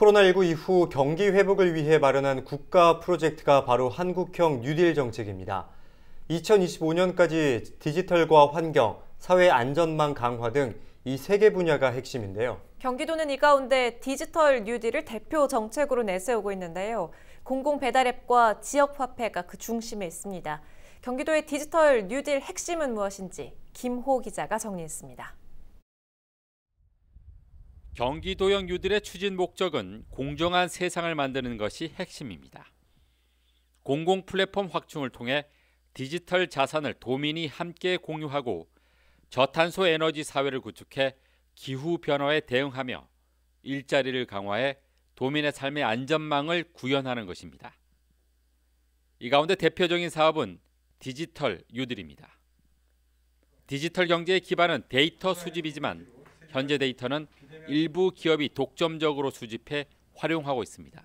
코로나19 이후 경기 회복을 위해 마련한 국가 프로젝트가 바로 한국형 뉴딜 정책입니다. 2025년까지 디지털과 환경, 사회 안전망 강화 등 이 세 개 분야가 핵심인데요. 경기도는 이 가운데 디지털 뉴딜을 대표 정책으로 내세우고 있는데요. 공공 배달앱과 지역 화폐가 그 중심에 있습니다. 경기도의 디지털 뉴딜 핵심은 무엇인지 김호 기자가 정리했습니다. 경기도형 뉴딜의 추진 목적은 공정한 세상을 만드는 것이 핵심입니다. 공공 플랫폼 확충을 통해 디지털 자산을 도민이 함께 공유하고 저탄소 에너지 사회를 구축해 기후 변화에 대응하며 일자리를 강화해 도민의 삶의 안전망을 구현하는 것입니다. 이 가운데 대표적인 사업은 디지털 뉴딜입니다. 디지털 경제의 기반은 데이터 수집이지만 현재 데이터는 일부 기업이 독점적으로 수집해 활용하고 있습니다.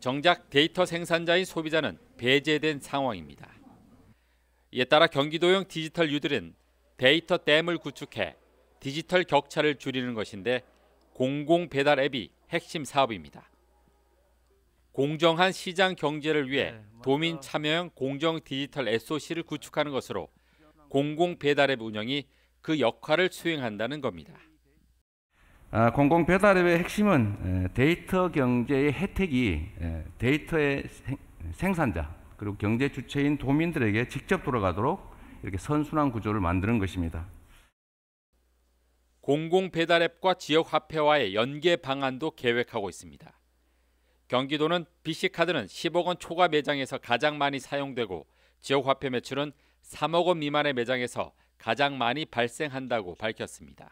정작 데이터 생산자인 소비자는 배제된 상황입니다. 이에 따라 경기도형 디지털 유들은 데이터 댐을 구축해 디지털 격차를 줄이는 것인데 공공 배달 앱이 핵심 사업입니다. 공정한 시장 경제를 위해 네, 도민 참여형 공정 디지털 SOC를 구축하는 것으로 공공 배달앱 운영이 그 역할을 수행한다는 겁니다. 아, 공공 배달앱의 핵심은 데이터 경제의 혜택이 데이터의 생산자 그리고 경제 주체인 도민들에게 직접 돌아가도록 이렇게 선순환 구조를 만드는 것입니다. 공공 배달앱과 지역 화폐와의 연계 방안도 계획하고 있습니다. 경기도는 BC카드는 10억 원 초과 매장에서 가장 많이 사용되고 지역 화폐 매출은 3억 원 미만의 매장에서 가장 많이 발생한다고 밝혔습니다.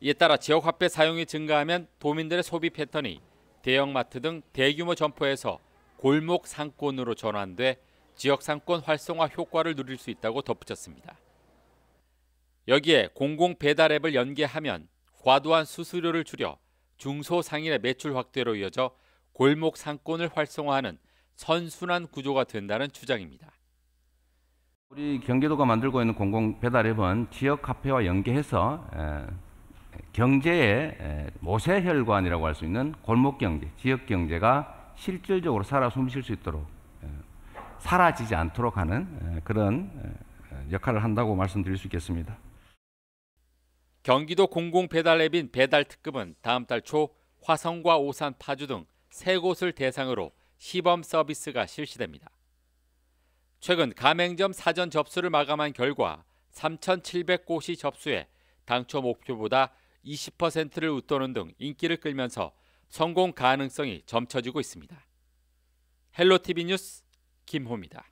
이에 따라 지역 화폐 사용이 증가하면 도민들의 소비 패턴이 대형마트 등 대규모 점포에서 골목 상권으로 전환돼 지역 상권 활성화 효과를 누릴 수 있다고 덧붙였습니다. 여기에 공공 배달 앱을 연계하면 과도한 수수료를 줄여 중소상인의 매출 확대로 이어져 골목 상권을 활성화하는 선순환 구조가 된다는 주장입니다. 우리 경기도가 만들고 있는 공공 배달 앱은 지역 카페와 연계해서 경제의 모세혈관이라고 할 수 있는 골목 경제, 지역 경제가 실질적으로 살아 숨 쉴 수 있도록 사라지지 않도록 하는 그런 역할을 한다고 말씀드릴 수 있겠습니다. 경기도 공공 배달 앱인 배달 특급은 다음 달 초 화성과 오산, 파주 등 세 곳을 대상으로 시범 서비스가 실시됩니다. 최근 가맹점 사전 접수를 마감한 결과 3,700곳이 접수해 당초 목표보다 20%를 웃도는 등 인기를 끌면서 성공 가능성이 점쳐지고 있습니다. 헬로티비 뉴스 김호입니다.